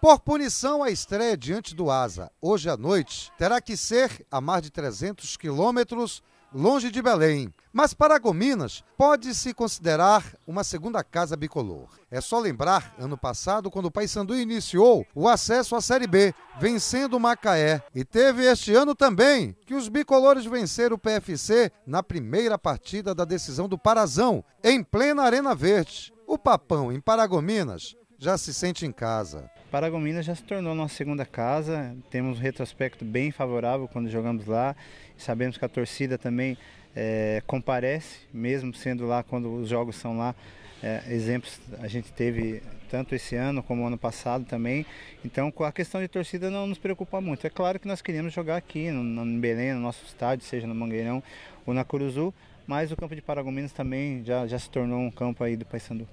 Por punição, a estreia diante do Asa, hoje à noite, terá que ser a mais de 300 quilômetros longe de Belém. Mas Paragominas pode-se considerar uma segunda casa bicolor. É só lembrar, ano passado, quando o Paysandu iniciou o acesso à Série B, vencendo o Macaé. E teve este ano também que os bicolores venceram o PFC na primeira partida da decisão do Parazão, em plena Arena Verde. O Papão, em Paragominas, já se sente em casa. Paragominas já se tornou nossa segunda casa, temos um retrospecto bem favorável quando jogamos lá. Sabemos que a torcida também é, comparece, mesmo sendo lá quando os jogos são lá. É, exemplos a gente teve tanto esse ano como ano passado também. Então a questão de torcida não nos preocupa muito. É claro que nós queríamos jogar aqui no, no Belém, no nosso estádio, seja no Mangueirão ou na Curuzu, mas o campo de Paragominas também já, já se tornou um campo aí do Paysandu.